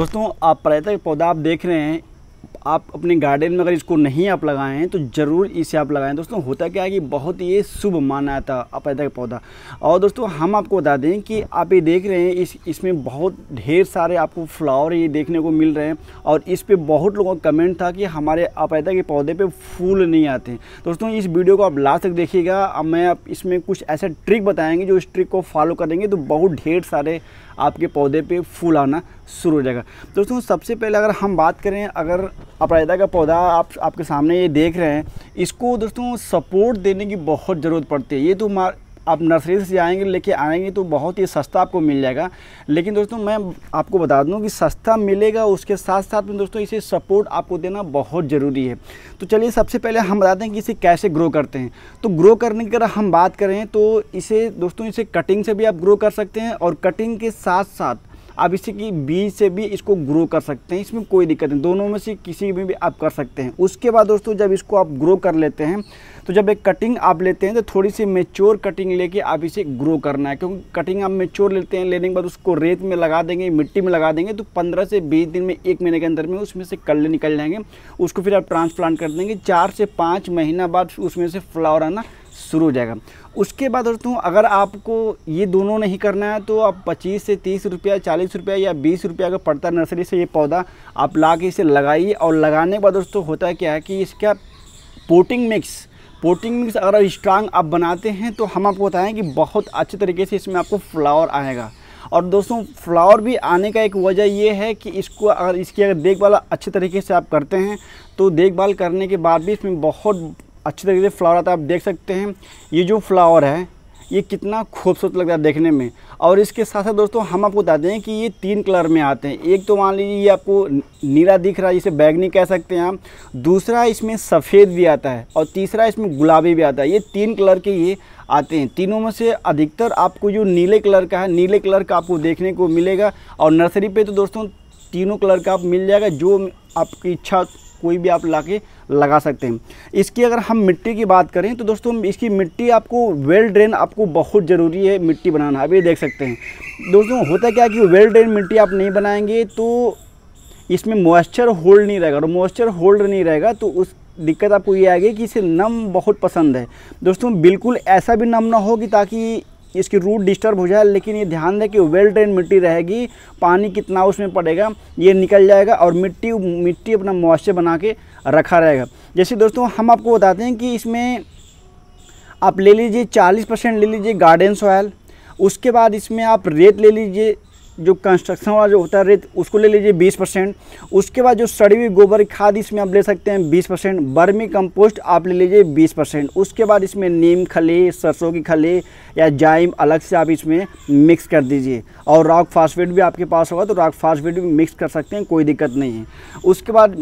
दोस्तों आप पर्यटक पौधा आप देख रहे हैं आप अपने गार्डन में अगर इसको नहीं आप लगाएं तो ज़रूर इसे आप लगाएं दोस्तों होता क्या है कि बहुत ही शुभ माना जाता पर्यटक पौधा और दोस्तों हम आपको बता दें कि आप ये देख रहे हैं इस इसमें बहुत ढेर सारे आपको फ्लावर ये देखने को मिल रहे हैं और इस पर बहुत लोगों का कमेंट था कि हमारे अपर्यता के पौधे पर फूल नहीं आते दोस्तों इस वीडियो को आप लास्ट तक देखिएगा मैं आप इसमें कुछ ऐसे ट्रिक बताएँगे जो इस ट्रिक को फॉलो करेंगे तो बहुत ढेर सारे आपके पौधे पर फूल आना शुरू हो जाएगा दोस्तों सबसे पहले अगर हम बात करें अगर अपराजिता का पौधा आप आपके सामने ये देख रहे हैं इसको दोस्तों सपोर्ट देने की बहुत ज़रूरत पड़ती है ये तो आप नर्सरी से आएंगे लेके आएंगे तो बहुत ही सस्ता आपको मिल जाएगा लेकिन दोस्तों मैं आपको बता दूं कि सस्ता मिलेगा उसके साथ साथ में दोस्तों इसे सपोर्ट आपको देना बहुत ज़रूरी है तो चलिए सबसे पहले हम बताते हैं कि इसे कैसे ग्रो करते हैं तो ग्रो करने की अगर हम बात करें तो इसे दोस्तों इसे कटिंग से भी आप ग्रो कर सकते हैं और कटिंग के साथ साथ आप इसी की बीज से भी इसको ग्रो कर सकते हैं इसमें कोई दिक्कत नहीं दोनों में से किसी में भी आप कर सकते हैं उसके बाद दोस्तों जब इसको आप ग्रो कर लेते हैं तो जब एक कटिंग आप लेते हैं तो थोड़ी सी मेच्योर कटिंग लेके आप इसे ग्रो करना है क्योंकि कटिंग आप मेच्योर लेते हैं लेने के बाद उसको रेत में लगा देंगे मिट्टी में लगा देंगे तो पंद्रह से बीस दिन में एक महीने के अंदर में उसमें से कल निकल जाएंगे उसको फिर आप ट्रांसप्लांट कर देंगे चार से पाँच महीना बाद उसमें से फ्लावर आना शुरू हो जाएगा उसके बाद दोस्तों अगर आपको ये दोनों नहीं करना है तो आप 25 से 30 रुपया 40 रुपया या 20 रुपया का पड़ता नर्सरी से ये पौधा आप ला के इसे लगाइए और लगाने के बाद दोस्तों होता क्या है कि इसका पोटिंग मिक्स पोटिंग मिक्स अगर स्ट्रांग आप बनाते हैं तो हम आपको बताएँ कि बहुत अच्छे तरीके से इसमें आपको फ्लावर आएगा और दोस्तों फ्लावर भी आने का एक वजह ये है कि इसको अगर इसकी अगर देखभाल अच्छे तरीके से आप करते हैं तो देखभाल करने के बाद भी इसमें बहुत अच्छे तरीके से फ्लावर आता है आप देख सकते हैं ये जो फ्लावर है ये कितना खूबसूरत लगता है देखने में और इसके साथ साथ दोस्तों हम आपको बताते हैं कि ये तीन कलर में आते हैं एक तो मान लीजिए ये आपको नीला दिख रहा है जिसे बैगनी कह सकते हैं आप दूसरा इसमें सफ़ेद भी आता है और तीसरा इसमें गुलाबी भी आता है ये तीन कलर के ये आते हैं तीनों में से अधिकतर आपको जो नीले कलर का है नीले कलर का आपको देखने को मिलेगा और नर्सरी पर तो दोस्तों तीनों कलर का आप मिल जाएगा जो आपकी इच्छा कोई भी आप ला के लगा सकते हैं इसकी अगर हम मिट्टी की बात करें तो दोस्तों इसकी मिट्टी आपको वेल ड्रेन आपको बहुत ज़रूरी है मिट्टी बनाना अभी देख सकते हैं दोस्तों होता क्या है कि वेल ड्रेन मिट्टी आप नहीं बनाएंगे तो इसमें मॉइस्चर होल्ड नहीं रहेगा और मॉइस्चर होल्ड नहीं रहेगा तो उस दिक्कत आपको ये आएगी कि इसे नम बहुत पसंद है दोस्तों बिल्कुल ऐसा भी नम ना हो कि ताकि इसकी रूट डिस्टर्ब हो जाए लेकिन ये ध्यान दें कि वेल ड्रेन मिट्टी रहेगी पानी कितना उसमें पड़ेगा ये निकल जाएगा और मिट्टी मिट्टी अपना मॉइस्चर बना के रखा रहेगा जैसे दोस्तों हम आपको बताते हैं कि इसमें आप ले लीजिए 40 परसेंट ले लीजिए गार्डन सॉयल उसके बाद इसमें आप रेत ले लीजिए जो कंस्ट्रक्शन वाला जो होता है रेत उसको ले लीजिए बीस परसेंट उसके बाद जो सड़ी हुई गोबर खाद इसमें आप ले सकते हैं बीस परसेंट बर्मी कंपोस्ट आप ले लीजिए बीस परसेंट उसके बाद इसमें नीम खली सरसों की खली या जाइम अलग से आप इसमें मिक्स कर दीजिए और रॉक फास्फेट भी आपके पास होगा तो रॉक फास्फेट भी मिक्स कर सकते हैं कोई दिक्कत नहीं है उसके बाद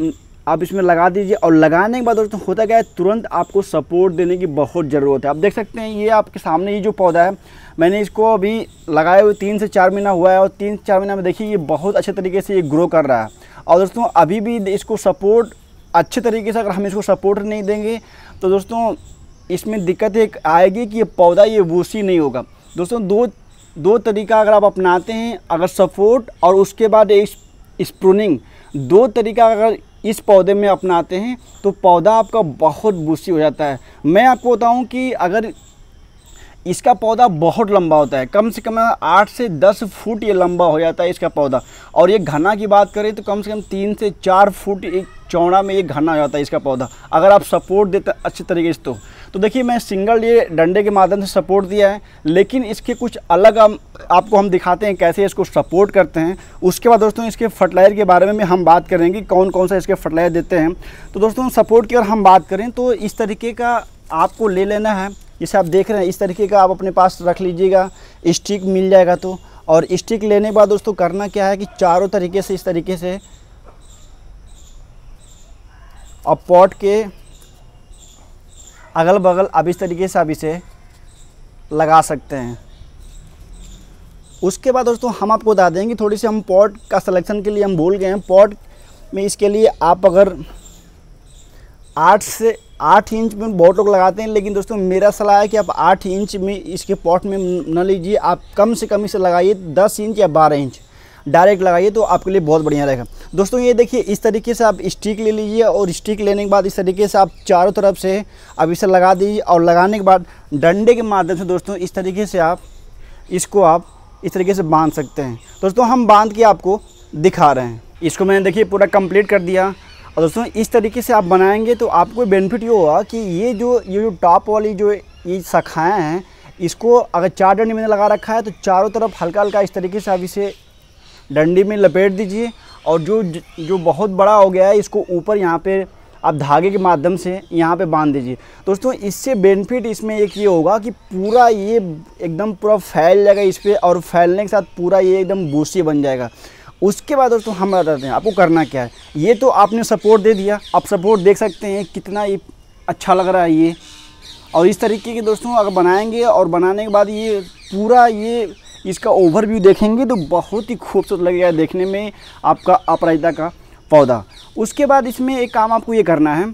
आप इसमें लगा दीजिए और लगाने के बाद दोस्तों होता क्या है तुरंत आपको सपोर्ट देने की बहुत ज़रूरत है आप देख सकते हैं ये आपके सामने ये जो पौधा है मैंने इसको अभी लगाए हुए तीन से चार महीना हुआ है और तीन से चार महीना में देखिए ये बहुत अच्छे तरीके से ये ग्रो कर रहा है और दोस्तों अभी भी इसको सपोर्ट अच्छे तरीके से अगर हम इसको सपोर्ट नहीं देंगे तो दोस्तों इसमें दिक्कत एक आएगी कि ये पौधा ये वूसी नहीं होगा दोस्तों दो दो तरीका अगर आप अपनाते हैं अगर सपोर्ट और उसके बाद इस स्प्रूनिंग दो तरीका अगर इस पौधे में अपनाते हैं तो पौधा आपका बहुत बूसी हो जाता है मैं आपको बताऊं कि अगर इसका पौधा बहुत लंबा होता है कम से कम आठ से दस फुट ये लंबा हो जाता है इसका पौधा और ये घना की बात करें तो कम से कम तीन से चार फुट एक चौड़ा में ये घना हो जाता है इसका पौधा अगर आप सपोर्ट देते अच्छे तरीके से तो तो देखिए मैं सिंगल ये डंडे के माध्यम से सपोर्ट दिया है लेकिन इसके कुछ अलग हम आपको हम दिखाते हैं कैसे इसको सपोर्ट करते हैं उसके बाद दोस्तों इसके फर्टिलाइज़र के बारे में हम बात करेंगे कौन कौन सा इसके फर्टिलाइज़र देते हैं तो दोस्तों सपोर्ट की अगर हम बात करें तो इस तरीके का आपको ले लेना है जैसे आप देख रहे हैं इस तरीके का आप अपने पास रख लीजिएगा स्टिक मिल जाएगा तो और स्टिक लेने के बाद दोस्तों करना क्या है कि चारों तरीके से इस तरीके से अब पॉट के अगल बगल आप इस तरीके से आप इसे लगा सकते हैं उसके बाद दोस्तों हम आपको बता देंगे थोड़ी सी हम पॉट का सिलेक्शन के लिए हम भूल गए हैं पॉट में इसके लिए आप अगर आठ से आठ इंच में बहुत लोग लगाते हैं लेकिन दोस्तों मेरा सलाह है कि आप आठ इंच में इसके पॉट में न लीजिए आप कम से कम इसे लगाइए दस इंच या बारह इंच डायरेक्ट लगाइए तो आपके लिए बहुत बढ़िया रहेगा दोस्तों ये देखिए इस तरीके से आप स्टिक ले लीजिए और स्टिक लेने के बाद इस तरीके से आप चारों तरफ से अब इसे लगा दीजिए और लगाने के बाद डंडे के माध्यम से दोस्तों इस तरीके से आप इसको आप इस तरीके से बांध सकते हैं दोस्तों हम बांध के आपको दिखा रहे हैं इसको मैंने देखिए पूरा कंप्लीट कर दिया और दोस्तों इस तरीके से आप बनाएंगे तो आपको बेनिफिट ये होगा कि ये जो ये जो टॉप वाली जो ये शाखाएँ हैं इसको अगर चार डंडे मैंने लगा रखा है तो चारों तरफ हल्का हल्का इस तरीके से आप इसे डंडी में लपेट दीजिए और जो जो बहुत बड़ा हो गया है इसको ऊपर यहाँ पे आप धागे के माध्यम से यहाँ पे बांध दीजिए दोस्तों इससे बेनिफिट इसमें एक ये होगा कि पूरा ये एकदम पूरा फैल जाएगा इस पर और फैलने के साथ पूरा ये एकदम बूसी बन जाएगा उसके बाद दोस्तों हम बताते हैं आपको करना क्या है ये तो आपने सपोर्ट दे दिया आप सपोर्ट देख सकते हैं कितना ये अच्छा लग रहा है ये और इस तरीके के दोस्तों अगर बनाएंगे और बनाने के बाद ये पूरा ये इसका ओवरव्यू देखेंगे तो बहुत ही खूबसूरत लगेगा देखने में आपका अपराजिता का पौधा उसके बाद इसमें एक काम आपको ये करना है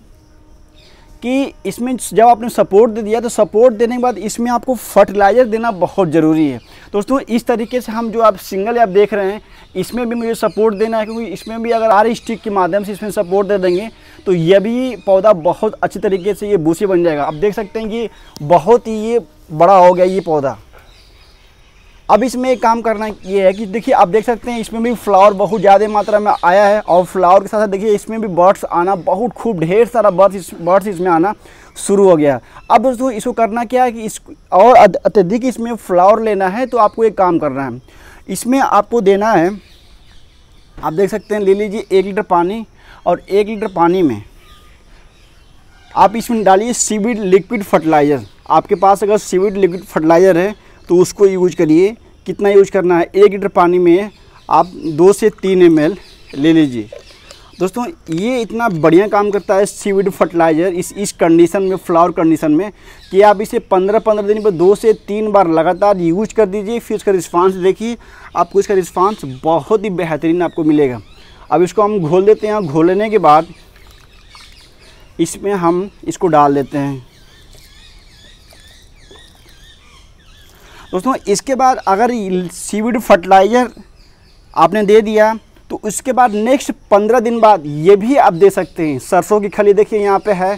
कि इसमें जब आपने सपोर्ट दे दिया तो सपोर्ट देने के बाद इसमें आपको फर्टिलाइज़र देना बहुत ज़रूरी है दोस्तों इस तरीके से हम जो आप सिंगल आप देख रहे हैं इसमें भी मुझे सपोर्ट देना है क्योंकि इसमें भी अगर आर स्टिक के माध्यम से इसमें सपोर्ट दे देंगे तो यह भी पौधा बहुत अच्छी तरीके से ये बूसी बन जाएगा आप देख सकते हैं कि बहुत ही ये बड़ा हो गया ये पौधा अब इसमें एक काम करना ये है कि देखिए आप देख सकते हैं इसमें भी फ्लावर बहुत ज़्यादा मात्रा में आया है और फ्लावर के साथ साथ देखिए इसमें भी बर्ड्स आना बहुत खूब ढेर सारा बर्ड्स इस बर्ड्स इसमें आना शुरू हो गया अब दोस्तों इसको करना क्या है कि इस और अत्यधिक इसमें फ्लावर लेना है तो आपको एक काम करना है इसमें आपको देना है आप देख सकते हैं ले लीजिए एक लीटर पानी और एक लीटर पानी में आप इसमें डालिए सीविड लिक्विड फर्टिलाइज़र आपके पास अगर सीविड लिक्विड फर्टिलाइज़र है तो उसको यूज करिए कितना यूज करना है एक लीटर पानी में आप दो से तीन एम ले लीजिए दोस्तों ये इतना बढ़िया काम करता है सीविड फर्टिलाइज़र इस इस कंडीशन में फ्लावर कंडीशन में कि आप इसे 15-15 दिन पर दो से तीन बार लगातार यूज कर दीजिए फिर इसका रिस्पांस देखिए आपको इसका रिस्पांस बहुत ही बेहतरीन आपको मिलेगा अब इसको हम घोल देते हैं घोलने के बाद इसमें हम इसको डाल देते हैं दोस्तों इसके बाद अगर सीविड फर्टिलाइज़र आपने दे दिया तो उसके बाद नेक्स्ट पंद्रह दिन बाद ये भी आप दे सकते हैं सरसों की खली देखिए यहाँ पे है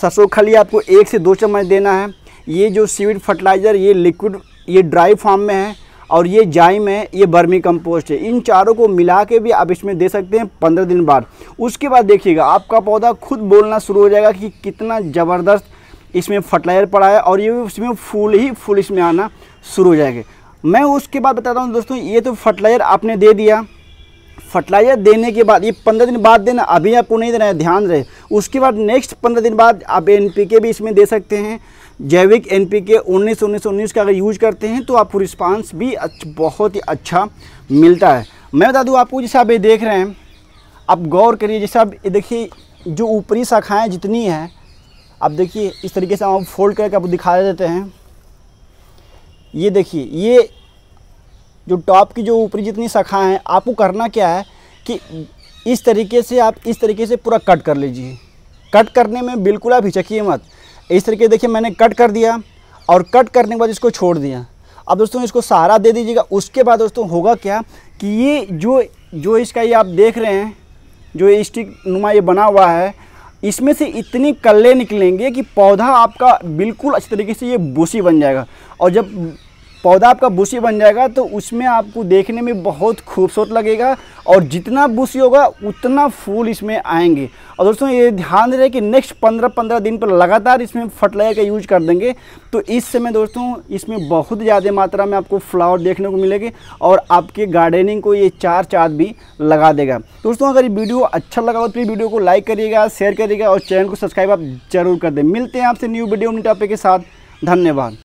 सरसों की खली आपको एक से दो चम्मच देना है ये जो सीविड फर्टिलाइज़र ये लिक्विड ये ड्राई फॉर्म में है और ये जाइम है ये बर्मी कंपोस्ट है इन चारों को मिला के भी आप इसमें दे सकते हैं पंद्रह दिन बाद उसके बाद देखिएगा आपका पौधा खुद बोलना शुरू हो जाएगा कि कितना ज़बरदस्त इसमें फर्टिलाइजर पड़ा है और ये उसमें फूल ही फूल इसमें आना शुरू हो जाएंगे मैं उसके बाद बताता हूँ दोस्तों ये तो फर्टिलाइजर आपने दे दिया फर्टिलाइजर देने के बाद ये पंद्रह दिन बाद देना अभी आपको नहीं देना है ध्यान रहे उसके बाद नेक्स्ट पंद्रह दिन बाद आप एनपीके भी इसमें दे सकते हैं जैविक एनपीके उन्नीस उन्नीस उन्नीस का अगर यूज करते हैं तो आपको रिस्पांस भी बहुत ही अच्छा मिलता है मैं बता दूँ आपको जैसे आप ये देख रहे हैं आप गौर करिए जैसे आप देखिए जो ऊपरी शाखाएँ जितनी हैं अब देखिए इस तरीके से हम फोल्ड करके आपको दिखा देते हैं ये देखिए ये जो टॉप की जो ऊपरी जितनी शाखाएँ हैं आपको करना क्या है कि इस तरीके से आप इस तरीके से पूरा कट कर लीजिए कट करने में बिल्कुल आप हिचकिए मत इस तरीके देखिए मैंने कट कर दिया और कट करने के बाद इसको छोड़ दिया अब दोस्तों इसको सहारा दे दीजिएगा उसके बाद दोस्तों होगा क्या कि ये जो जो इसका ये आप देख रहे हैं जो स्टिक नुमा ये बना हुआ है इसमें से इतनी कल्ले निकलेंगे कि पौधा आपका बिल्कुल अच्छी तरीके से ये बूसी बन जाएगा और जब पौधा आपका बुशी बन जाएगा तो उसमें आपको देखने में बहुत खूबसूरत लगेगा और जितना बुशी होगा उतना फूल इसमें आएंगे और दोस्तों ये ध्यान रहे कि नेक्स्ट पंद्रह पंद्रह दिन पर लगातार इसमें फर्टिलाइजर का यूज कर देंगे तो इस समय दोस्तों इसमें बहुत ज़्यादा मात्रा में आपको फ्लावर देखने को मिलेगी और आपके गार्डनिंग को ये चार चार भी लगा देगा दोस्तों अगर ये वीडियो अच्छा लगा हो तो वीडियो को लाइक करिएगा शेयर करिएगा और चैनल को सब्सक्राइब आप जरूर कर दें मिलते हैं आपसे न्यू वीडियो टॉपिक के साथ धन्यवाद